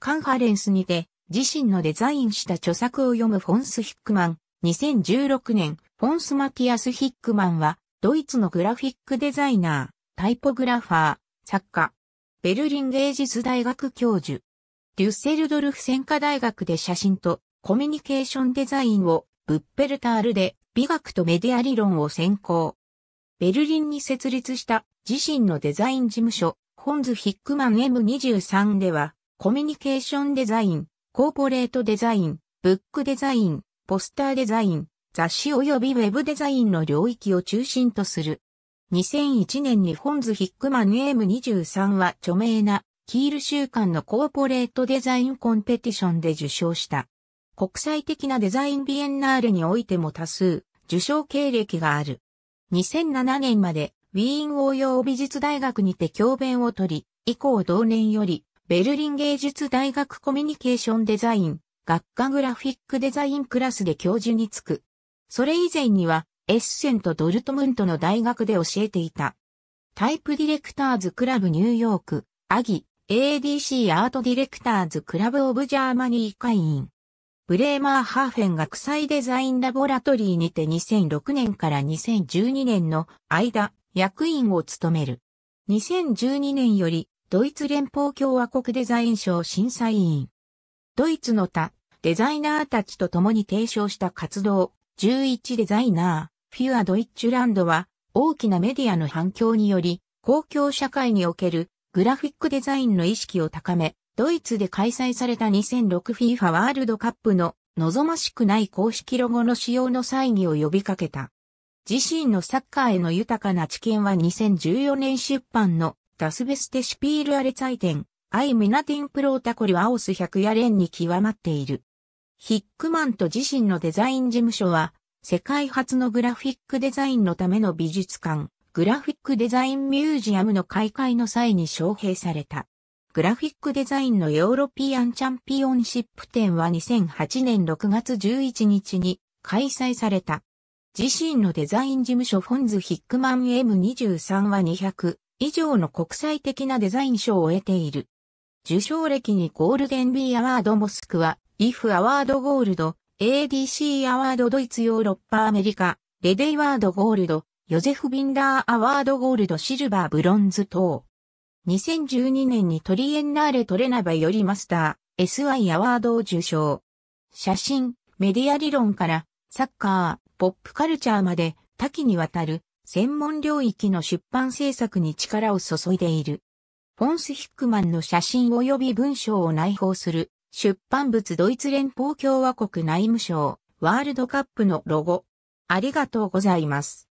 カンファレンスにて自身のデザインした著作を読むフォンス・ヒックマン。2016年、フォンス・マティアス・ヒックマンは、ドイツのグラフィックデザイナー、タイポグラファー、作家、ベルリン芸術大学教授、デュッセルドルフ専科大学で写真とコミュニケーションデザインを、ブッペルタールで美学とメディア理論を専攻。ベルリンに設立した自身のデザイン事務所、ホンズ・ヒックマン M23 では、コミュニケーションデザイン、コーポレートデザイン、ブックデザイン、ポスターデザイン、雑誌及びウェブデザインの領域を中心とする。2001年にホンズ・ヒックマン M23 は著名なキール週間のコーポレートデザインコンペティションで受賞した。国際的なデザインビエンナーレにおいても多数受賞経歴がある。2007年までウィーン応用美術大学にて教鞭を取り、以降同年よりベルリン芸術大学コミュニケーションデザイン、学科グラフィックデザインクラスで教授に就く。それ以前には、エッセンとドルトムントの大学で教えていた。タイプディレクターズクラブニューヨーク、アギ、ADC アートディレクターズクラブオブジャーマニー会員。ブレーマーハーフェン学際デザインラボラトリーにて2006年から2012年の間、役員を務める。2012年よりドイツ連邦共和国デザイン賞審査委員。ドイツの他、デザイナーたちと共に提唱した活動、11デザイナー、フィア・ドイッチュランドは、大きなメディアの反響により、公共社会におけるグラフィックデザインの意識を高め、ドイツで開催された 2006FIFA ワールドカップの望ましくない公式ロゴの使用の際にを呼びかけた。自身のサッカーへの豊かな知見は2014年出版のダスベステシュピールアレツアイテン、アイミナティンプロータコリ a t i n 100や連に極まっている。ヒックマンと自身のデザイン事務所は、世界初のグラフィックデザインのための美術館、グラフィックデザインミュージアムの開会の際に招聘された。グラフィックデザインのヨーロピアンチャンピオンシップ展は2008年6月11日に開催された。自身のデザイン事務所フォンズ・ヒックマン M23 は200、以上の国際的なデザイン賞を得ている。受賞歴にゴールデンビーアワードモスクワ、イフアワードゴールド、ADC アワードドイツヨーロッパアメリカ、レデイワードゴールド、ヨゼフ・ビンダーアワードゴールドシルバーブロンズ等。2012年にトリエンナーレトレナバよりマスター、s y アワードを受賞。写真、メディア理論から、サッカー、ポップカルチャーまで多岐にわたる専門領域の出版制作に力を注いでいる。フォンス・ヒックマンの写真及び文章を内包する出版物ドイツ連邦共和国内務省ワールドカップのロゴ。ありがとうございます。